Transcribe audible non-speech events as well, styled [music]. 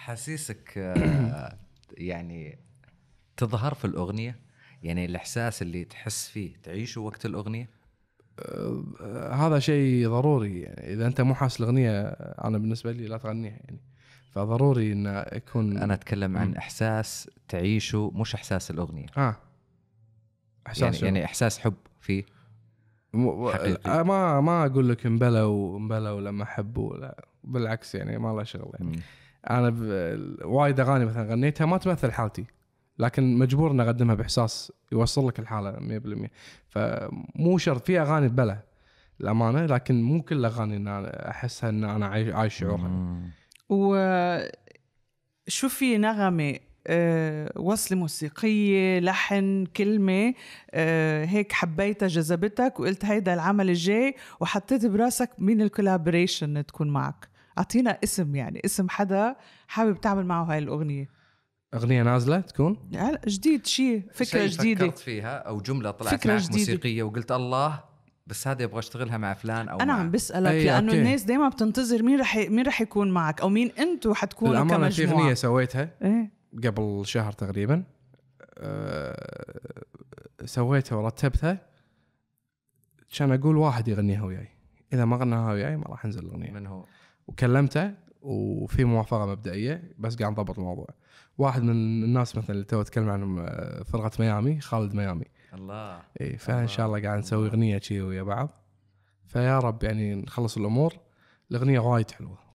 احاسيسك آه، [clears throat] يعني تظهر في الاغنيه يعني الاحساس اللي تحس فيه تعيشه وقت الاغنيه آه، هذا شيء ضروري يعني اذا انت مو حاسس الاغنيه انا بالنسبه لي لا تغنيها يعني فضروري ان يكون انا اتكلم عن احساس تعيشه مش احساس الاغنيه اه احساس يعني, يعني احساس حب فيه آه، حقيقي. ما ما اقول لك امبلى وامبلى ولما احبه لا بالعكس يعني ما له شغل يعني انا وايد اغاني مثلا غنيتها ما تمثل حالتي لكن مجبور اني اقدمها باحساس يوصل لك الحاله 100% فمو شرط في اغاني بلا الامانه لكن مو كل الاغاني ان انا احسها ان انا عايش شعورها و شو في نغمه أه وصلة موسيقية لحن كلمة أه هيك حبيتها جذبتك وقلت هيدا العمل الجاي وحطيت براسك مين الكولابريشن تكون معك اعطينا اسم يعني اسم حدا حابب تعمل معه هاي الاغنيه اغنيه نازله تكون؟ لا جديد شيء فكره شي جديده فكرت فيها او جمله طلعت فكرة معك جديدة. موسيقيه وقلت الله بس هذه ابغى اشتغلها مع فلان او انا عم بسالك إيه، لانه أوكي. الناس دائما بتنتظر مين رح مين رح يكون معك او مين انتم حتكونوا كمجموعه أنا في اغنيه سويتها إيه؟ قبل شهر تقريبا أه سويتها ورتبتها كان اقول واحد يغنيها وياي اذا ما غنى غناها وياي ما راح انزل الاغنيه من هو؟ وكلمته وفي موافقه مبدئيه بس قاعد نضبط الموضوع واحد من الناس مثلا اللي تو اتكلم عنهم فرقه ميامي خالد ميامي الله اي فان شاء الله قاعد نسوي اغنيه شي ويا بعض فيا رب يعني نخلص الامور الاغنيه وايد حلوه